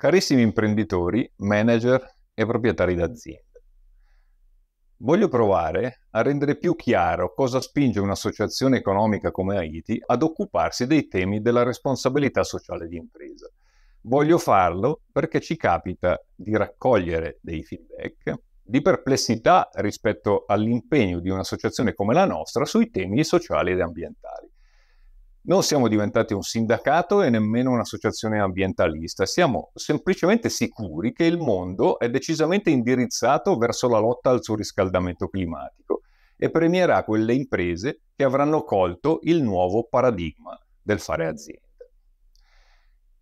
Carissimi imprenditori, manager e proprietari d'azienda, voglio provare a rendere più chiaro cosa spinge un'associazione economica come Haiti ad occuparsi dei temi della responsabilità sociale di impresa. Voglio farlo perché ci capita di raccogliere dei feedback, di perplessità rispetto all'impegno di un'associazione come la nostra sui temi sociali ed ambientali. Non siamo diventati un sindacato e nemmeno un'associazione ambientalista, siamo semplicemente sicuri che il mondo è decisamente indirizzato verso la lotta al surriscaldamento climatico e premierà quelle imprese che avranno colto il nuovo paradigma del fare azienda.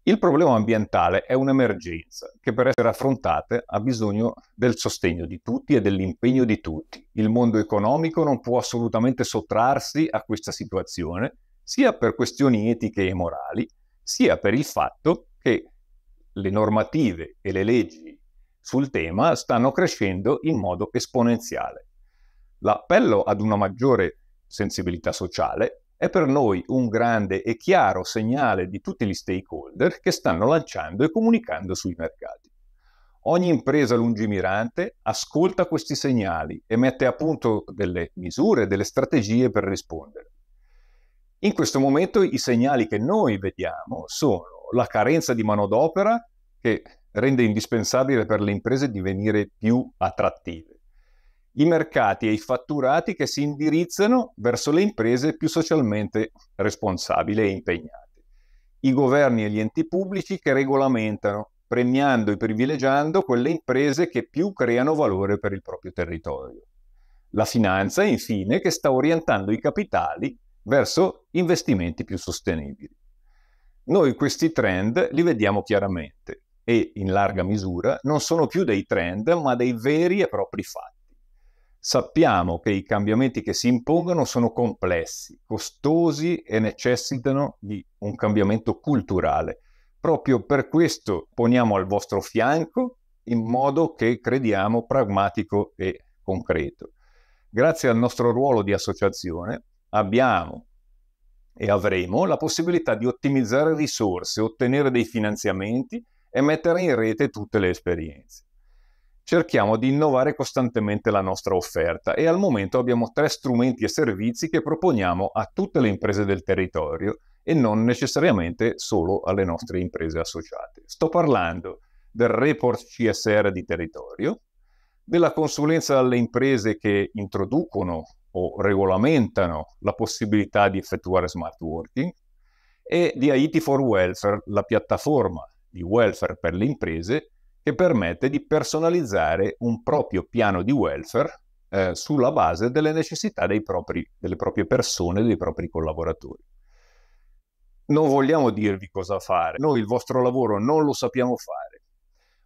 Il problema ambientale è un'emergenza che per essere affrontata ha bisogno del sostegno di tutti e dell'impegno di tutti. Il mondo economico non può assolutamente sottrarsi a questa situazione sia per questioni etiche e morali, sia per il fatto che le normative e le leggi sul tema stanno crescendo in modo esponenziale. L'appello ad una maggiore sensibilità sociale è per noi un grande e chiaro segnale di tutti gli stakeholder che stanno lanciando e comunicando sui mercati. Ogni impresa lungimirante ascolta questi segnali e mette a punto delle misure, e delle strategie per rispondere. In questo momento i segnali che noi vediamo sono la carenza di manodopera che rende indispensabile per le imprese divenire più attrattive, i mercati e i fatturati che si indirizzano verso le imprese più socialmente responsabili e impegnate, i governi e gli enti pubblici che regolamentano, premiando e privilegiando quelle imprese che più creano valore per il proprio territorio, la finanza infine che sta orientando i capitali verso investimenti più sostenibili. Noi questi trend li vediamo chiaramente e in larga misura non sono più dei trend ma dei veri e propri fatti. Sappiamo che i cambiamenti che si impongono sono complessi, costosi e necessitano di un cambiamento culturale. Proprio per questo poniamo al vostro fianco in modo che crediamo pragmatico e concreto. Grazie al nostro ruolo di associazione abbiamo e avremo la possibilità di ottimizzare risorse, ottenere dei finanziamenti e mettere in rete tutte le esperienze. Cerchiamo di innovare costantemente la nostra offerta e al momento abbiamo tre strumenti e servizi che proponiamo a tutte le imprese del territorio e non necessariamente solo alle nostre imprese associate. Sto parlando del report CSR di territorio, della consulenza alle imprese che introducono o regolamentano la possibilità di effettuare smart working e di Haiti for Welfare, la piattaforma di welfare per le imprese che permette di personalizzare un proprio piano di welfare eh, sulla base delle necessità propri, delle proprie persone, dei propri collaboratori. Non vogliamo dirvi cosa fare, noi il vostro lavoro non lo sappiamo fare,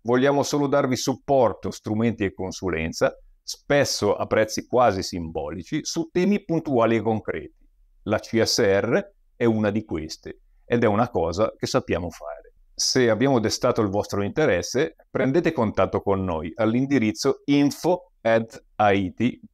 vogliamo solo darvi supporto, strumenti e consulenza spesso a prezzi quasi simbolici, su temi puntuali e concreti. La CSR è una di queste ed è una cosa che sappiamo fare. Se abbiamo destato il vostro interesse, prendete contatto con noi all'indirizzo info at Arrivederci.